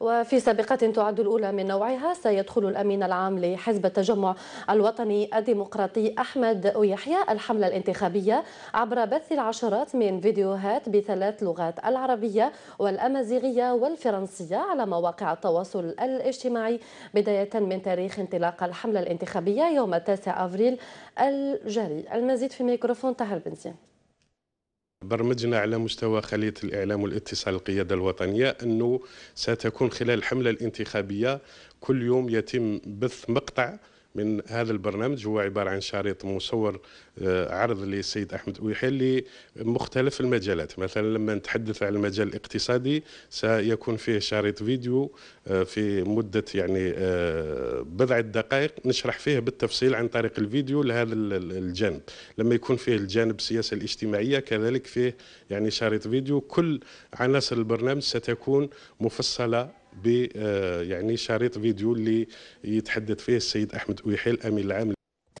وفي سابقة تعد الأولى من نوعها سيدخل الأمين العام لحزب التجمع الوطني الديمقراطي أحمد يحيى الحملة الانتخابية عبر بث العشرات من فيديوهات بثلاث لغات العربية والأمازيغية والفرنسية على مواقع التواصل الاجتماعي بداية من تاريخ انطلاق الحملة الانتخابية يوم 9 أفريل الجاري المزيد في ميكروفون تهر بنزين برمجنا على مستوى خلية الإعلام والاتصال القيادة الوطنية أنه ستكون خلال الحملة الانتخابية كل يوم يتم بث مقطع من هذا البرنامج هو عبارة عن شريط مصور آه، عرض للسيد أحمد أويحي لمختلف المجالات مثلا لما نتحدث عن المجال الاقتصادي سيكون فيه شريط فيديو آه، في مدة يعني آه، بضع دقائق نشرح فيه بالتفصيل عن طريق الفيديو لهذا الجانب لما يكون فيه الجانب السياسة الاجتماعية كذلك فيه يعني شريط فيديو كل عناصر البرنامج ستكون مفصلة ب آه، يعني شريط فيديو اللي يتحدث فيه السيد أحمد أويحيل أمين العام